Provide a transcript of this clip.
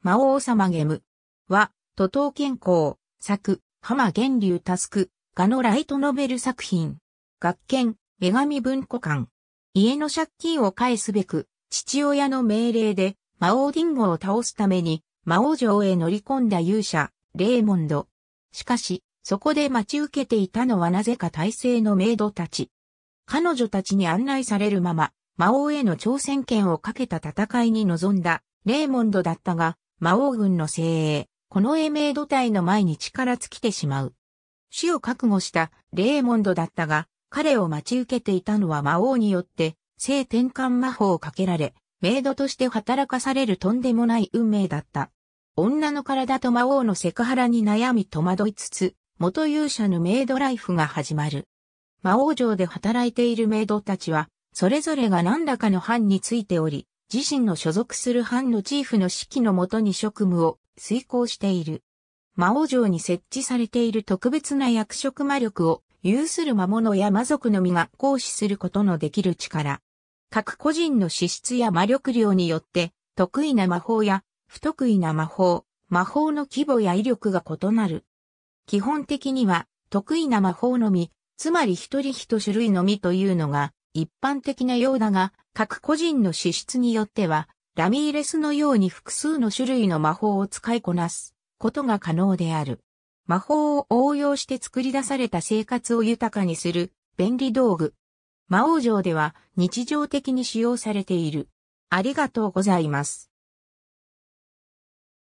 魔王様ゲム。は、徒党健康、作、浜源流タスク、画のライトノベル作品。学研、女神文庫館。家の借金を返すべく、父親の命令で、魔王ディンゴを倒すために、魔王城へ乗り込んだ勇者、レーモンド。しかし、そこで待ち受けていたのはなぜか体制のメイドたち。彼女たちに案内されるまま、魔王への挑戦権をかけた戦いに臨んだ、レーモンドだったが、魔王軍の精鋭、この英明土体の前に力尽きてしまう。死を覚悟したレーモンドだったが、彼を待ち受けていたのは魔王によって、性転換魔法をかけられ、メイドとして働かされるとんでもない運命だった。女の体と魔王のセクハラに悩み戸惑いつつ、元勇者のメイドライフが始まる。魔王城で働いているメイドたちは、それぞれが何らかの班についており、自身の所属する藩のチーフの指揮のもとに職務を遂行している。魔王城に設置されている特別な役職魔力を有する魔物や魔族のみが行使することのできる力。各個人の資質や魔力量によって得意な魔法や不得意な魔法、魔法の規模や威力が異なる。基本的には得意な魔法のみ、つまり一人一種類のみというのが一般的なようだが、各個人の資質によっては、ラミーレスのように複数の種類の魔法を使いこなすことが可能である。魔法を応用して作り出された生活を豊かにする便利道具。魔王城では日常的に使用されている。ありがとうございます。